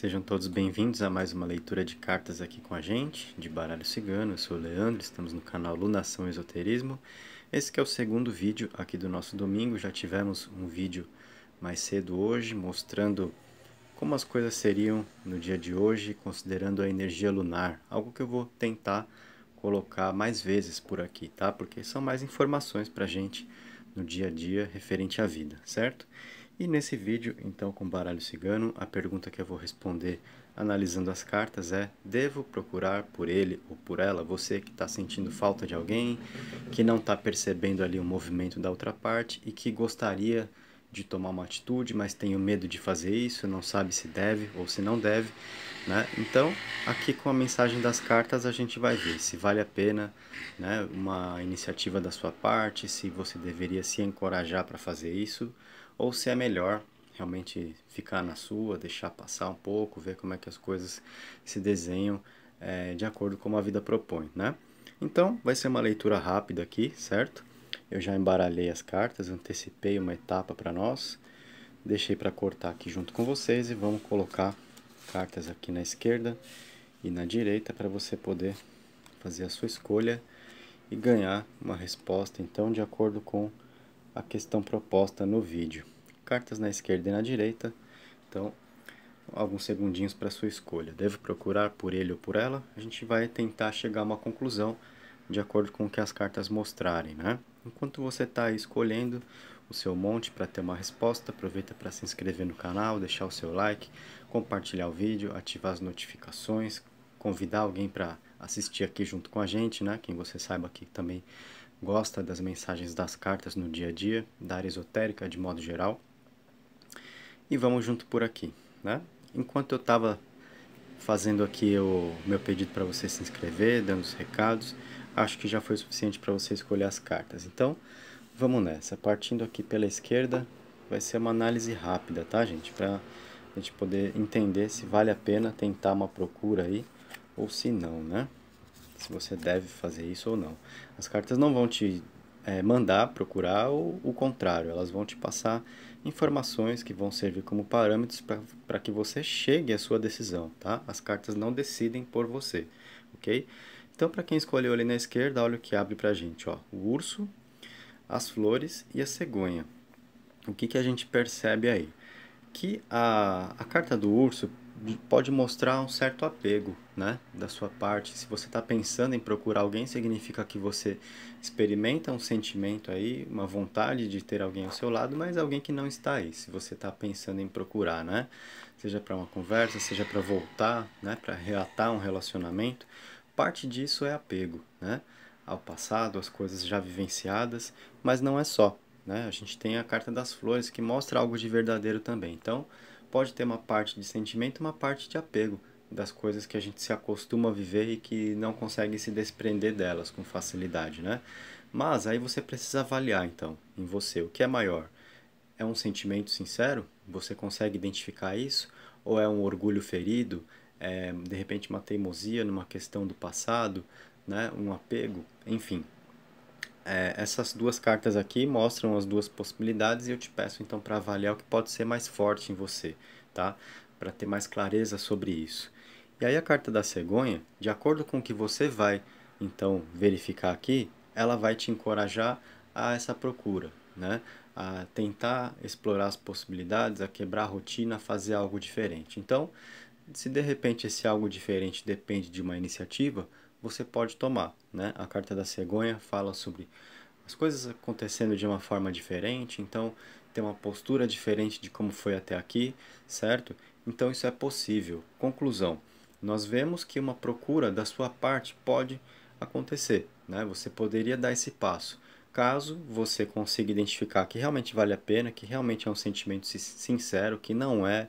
Sejam todos bem-vindos a mais uma leitura de cartas aqui com a gente, de Baralho Cigano. Eu sou o Leandro, estamos no canal Lunação Esoterismo. Esse é o segundo vídeo aqui do nosso domingo. Já tivemos um vídeo mais cedo hoje mostrando como as coisas seriam no dia de hoje, considerando a energia lunar, algo que eu vou tentar colocar mais vezes por aqui, tá? Porque são mais informações para gente no dia a dia referente à vida, certo? E nesse vídeo, então, com baralho cigano, a pergunta que eu vou responder analisando as cartas é: devo procurar por ele ou por ela? Você que está sentindo falta de alguém, que não está percebendo ali o movimento da outra parte e que gostaria de tomar uma atitude, mas tenho medo de fazer isso, não sabe se deve ou se não deve, né? Então, aqui com a mensagem das cartas a gente vai ver se vale a pena, né, uma iniciativa da sua parte, se você deveria se encorajar para fazer isso ou se é melhor realmente ficar na sua, deixar passar um pouco, ver como é que as coisas se desenham é, de acordo com a vida propõe, né? Então, vai ser uma leitura rápida aqui, certo? Eu já embaralhei as cartas, antecipei uma etapa para nós, deixei para cortar aqui junto com vocês e vamos colocar cartas aqui na esquerda e na direita para você poder fazer a sua escolha e ganhar uma resposta, então, de acordo com a questão proposta no vídeo. Cartas na esquerda e na direita, então alguns segundinhos para sua escolha. deve procurar por ele ou por ela? A gente vai tentar chegar a uma conclusão de acordo com o que as cartas mostrarem, né? Enquanto você está escolhendo o seu monte para ter uma resposta, aproveita para se inscrever no canal, deixar o seu like, compartilhar o vídeo, ativar as notificações, convidar alguém para assistir aqui junto com a gente, né? Quem você saiba que também gosta das mensagens das cartas no dia a dia, da área esotérica de modo geral. E vamos junto por aqui, né? Enquanto eu estava fazendo aqui o meu pedido para você se inscrever, dando os recados, acho que já foi suficiente para você escolher as cartas. Então, vamos nessa. Partindo aqui pela esquerda, vai ser uma análise rápida, tá, gente? Para a gente poder entender se vale a pena tentar uma procura aí ou se não, né? se você deve fazer isso ou não. As cartas não vão te é, mandar procurar ou o contrário, elas vão te passar informações que vão servir como parâmetros para que você chegue à sua decisão, tá? As cartas não decidem por você, ok? Então, para quem escolheu ali na esquerda, olha o que abre para a gente, ó, o urso, as flores e a cegonha. O que, que a gente percebe aí? Que a, a carta do urso pode mostrar um certo apego né, da sua parte. Se você está pensando em procurar alguém, significa que você experimenta um sentimento aí, uma vontade de ter alguém ao seu lado, mas alguém que não está aí. Se você está pensando em procurar, né? Seja para uma conversa, seja para voltar, né, para reatar um relacionamento, parte disso é apego, né? Ao passado, às coisas já vivenciadas, mas não é só. Né? A gente tem a carta das flores que mostra algo de verdadeiro também. Então, pode ter uma parte de sentimento uma parte de apego das coisas que a gente se acostuma a viver e que não consegue se desprender delas com facilidade, né? Mas aí você precisa avaliar então em você o que é maior. É um sentimento sincero? Você consegue identificar isso? Ou é um orgulho ferido? É, de repente uma teimosia numa questão do passado, né? Um apego, enfim é, essas duas cartas aqui mostram as duas possibilidades e eu te peço então para avaliar o que pode ser mais forte em você, tá? Para ter mais clareza sobre isso. E aí a carta da cegonha, de acordo com o que você vai então verificar aqui, ela vai te encorajar a essa procura, né? A tentar explorar as possibilidades, a quebrar a rotina, a fazer algo diferente. Então, se de repente esse algo diferente depende de uma iniciativa, você pode tomar. Né? A carta da cegonha fala sobre as coisas acontecendo de uma forma diferente, então tem uma postura diferente de como foi até aqui, certo? Então isso é possível. Conclusão: nós vemos que uma procura da sua parte pode acontecer, né? Você poderia dar esse passo. Caso você consiga identificar que realmente vale a pena, que realmente é um sentimento sincero, que não é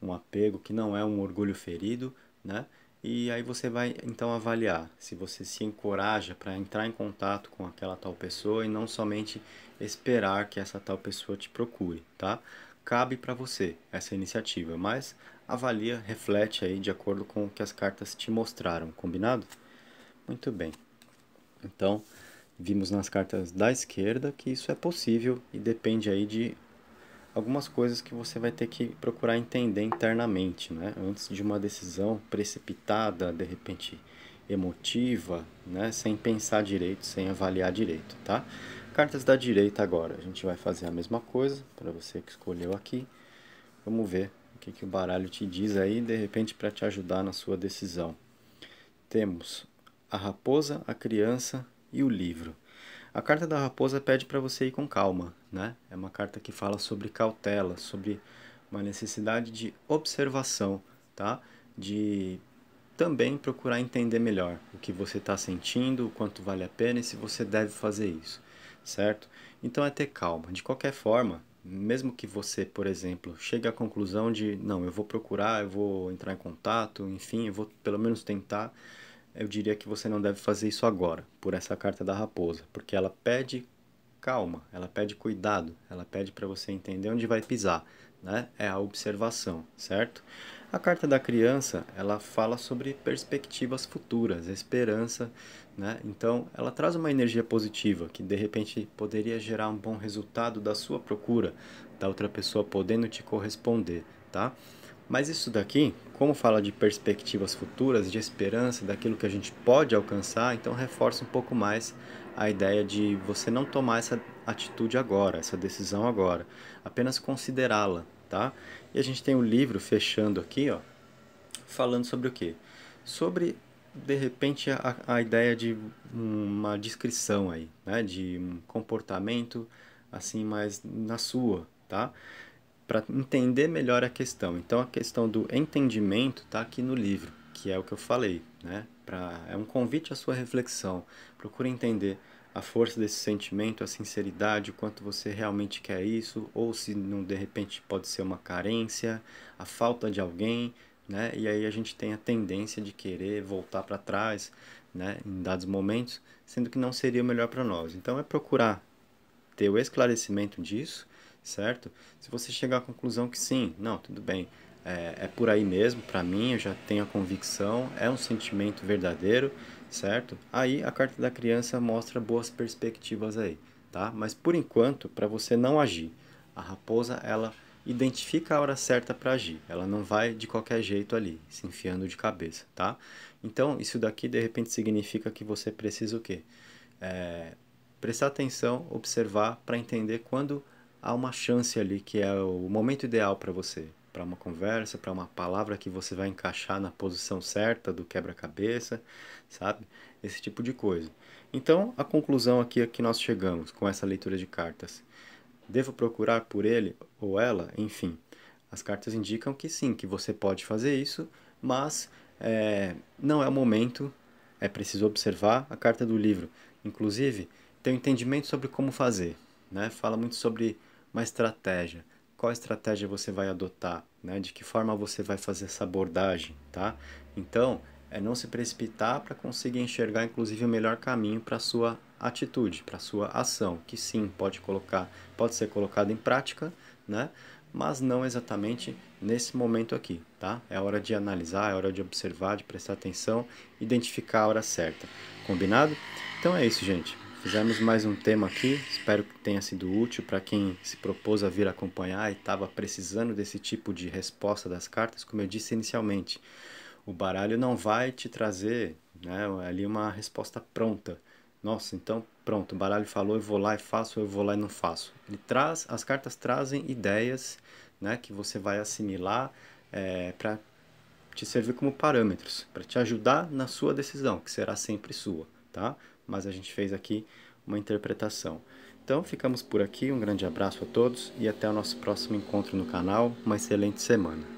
um apego, que não é um orgulho ferido, né? E aí você vai então avaliar se você se encoraja para entrar em contato com aquela tal pessoa e não somente esperar que essa tal pessoa te procure, tá? Cabe para você essa iniciativa, mas avalia, reflete aí de acordo com o que as cartas te mostraram, combinado? Muito bem. Então, vimos nas cartas da esquerda que isso é possível e depende aí de algumas coisas que você vai ter que procurar entender internamente, né? Antes de uma decisão precipitada, de repente emotiva, né? Sem pensar direito, sem avaliar direito, tá? Cartas da direita agora. A gente vai fazer a mesma coisa para você que escolheu aqui. Vamos ver o que, que o baralho te diz aí, de repente, para te ajudar na sua decisão. Temos a raposa, a criança e o livro. A carta da raposa pede para você ir com calma, né? É uma carta que fala sobre cautela, sobre uma necessidade de observação, tá? De também procurar entender melhor o que você está sentindo, o quanto vale a pena e se você deve fazer isso, certo? Então é ter calma. De qualquer forma, mesmo que você, por exemplo, chegue à conclusão de não, eu vou procurar, eu vou entrar em contato, enfim, eu vou pelo menos tentar eu diria que você não deve fazer isso agora, por essa carta da raposa, porque ela pede calma, ela pede cuidado, ela pede para você entender onde vai pisar, né? É a observação, certo? A carta da criança, ela fala sobre perspectivas futuras, esperança, né? Então, ela traz uma energia positiva que de repente poderia gerar um bom resultado da sua procura, da outra pessoa podendo te corresponder, tá? Mas isso daqui, como fala de perspectivas futuras, de esperança, daquilo que a gente pode alcançar, então reforça um pouco mais a ideia de você não tomar essa atitude agora, essa decisão agora, apenas considerá-la, tá? E a gente tem o um livro fechando aqui, ó, falando sobre o quê? Sobre de repente a, a ideia de uma descrição aí, né, de um comportamento assim mais na sua, tá? para entender melhor a questão. Então a questão do entendimento está aqui no livro, que é o que eu falei, né? Pra, é um convite à sua reflexão. Procure entender a força desse sentimento, a sinceridade, o quanto você realmente quer isso, ou se não de repente pode ser uma carência, a falta de alguém, né? E aí a gente tem a tendência de querer voltar para trás, né? Em dados momentos, sendo que não seria o melhor para nós. Então é procurar ter o esclarecimento disso certo? Se você chegar à conclusão que sim, não, tudo bem, é, é por aí mesmo, para mim, eu já tenho a convicção, é um sentimento verdadeiro, certo? Aí a carta da criança mostra boas perspectivas aí, tá? Mas por enquanto, para você não agir, a raposa ela identifica a hora certa para agir. Ela não vai de qualquer jeito ali, se enfiando de cabeça, tá? Então, isso daqui de repente significa que você precisa o quê? É, prestar atenção, observar para entender quando há uma chance ali que é o momento ideal para você, para uma conversa, para uma palavra que você vai encaixar na posição certa do quebra-cabeça, sabe? Esse tipo de coisa. Então, a conclusão aqui é que nós chegamos com essa leitura de cartas. Devo procurar por ele ou ela? Enfim, as cartas indicam que sim, que você pode fazer isso, mas é, não é o momento, é preciso observar a carta do livro. Inclusive, tem um entendimento sobre como fazer. Né? Fala muito sobre uma estratégia. Qual estratégia você vai adotar? Né? De que forma você vai fazer essa abordagem, tá? Então, é não se precipitar para conseguir enxergar, inclusive, o melhor caminho para a sua atitude, para a sua ação, que sim, pode, colocar, pode ser colocada em prática, né? mas não exatamente nesse momento aqui, tá? É hora de analisar, é hora de observar, de prestar atenção, identificar a hora certa. Combinado? Então é isso, gente. Fizemos mais um tema aqui, espero que tenha sido útil para quem se propôs a vir acompanhar e estava precisando desse tipo de resposta das cartas, como eu disse inicialmente. O baralho não vai te trazer né, ali uma resposta pronta. Nossa, então pronto, o baralho falou, eu vou lá e faço, eu vou lá e não faço. Ele traz, as cartas trazem ideias né, que você vai assimilar é, para te servir como parâmetros, para te ajudar na sua decisão, que será sempre sua, tá? mas a gente fez aqui uma interpretação. Então ficamos por aqui, um grande abraço a todos e até o nosso próximo encontro no canal. Uma excelente semana.